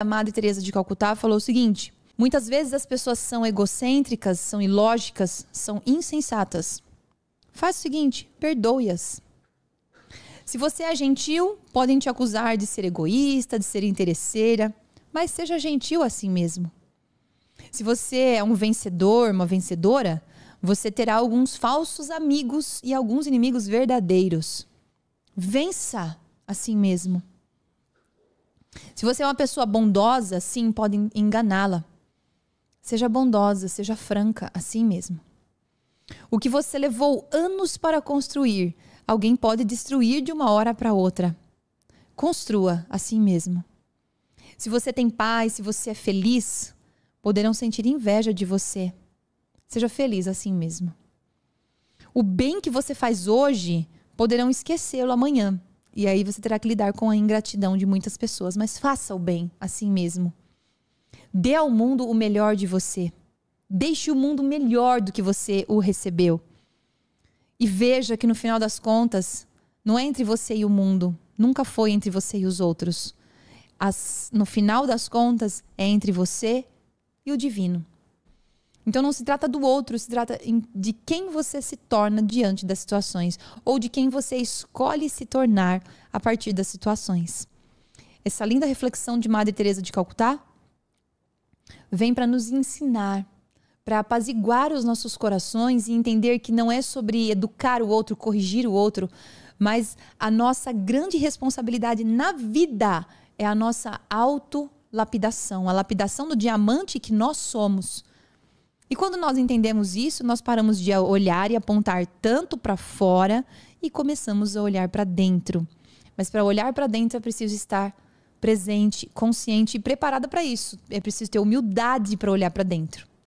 A Madre Teresa de Calcutá falou o seguinte: Muitas vezes as pessoas são egocêntricas, são ilógicas, são insensatas. Faz o seguinte, perdoe-as. Se você é gentil, podem te acusar de ser egoísta, de ser interesseira, mas seja gentil assim mesmo. Se você é um vencedor, uma vencedora, você terá alguns falsos amigos e alguns inimigos verdadeiros. Vença assim mesmo. Se você é uma pessoa bondosa, sim, pode enganá-la. Seja bondosa, seja franca, assim mesmo. O que você levou anos para construir, alguém pode destruir de uma hora para outra. Construa assim mesmo. Se você tem paz, se você é feliz, poderão sentir inveja de você. Seja feliz assim mesmo. O bem que você faz hoje, poderão esquecê-lo amanhã. E aí você terá que lidar com a ingratidão de muitas pessoas. Mas faça o bem assim mesmo. Dê ao mundo o melhor de você. Deixe o mundo melhor do que você o recebeu. E veja que no final das contas, não é entre você e o mundo. Nunca foi entre você e os outros. As, no final das contas, é entre você e o divino. Então não se trata do outro, se trata de quem você se torna diante das situações ou de quem você escolhe se tornar a partir das situações. Essa linda reflexão de Madre Teresa de Calcutá vem para nos ensinar, para apaziguar os nossos corações e entender que não é sobre educar o outro, corrigir o outro, mas a nossa grande responsabilidade na vida é a nossa autolapidação, a lapidação do diamante que nós somos e quando nós entendemos isso, nós paramos de olhar e apontar tanto para fora e começamos a olhar para dentro. Mas para olhar para dentro é preciso estar presente, consciente e preparada para isso. É preciso ter humildade para olhar para dentro.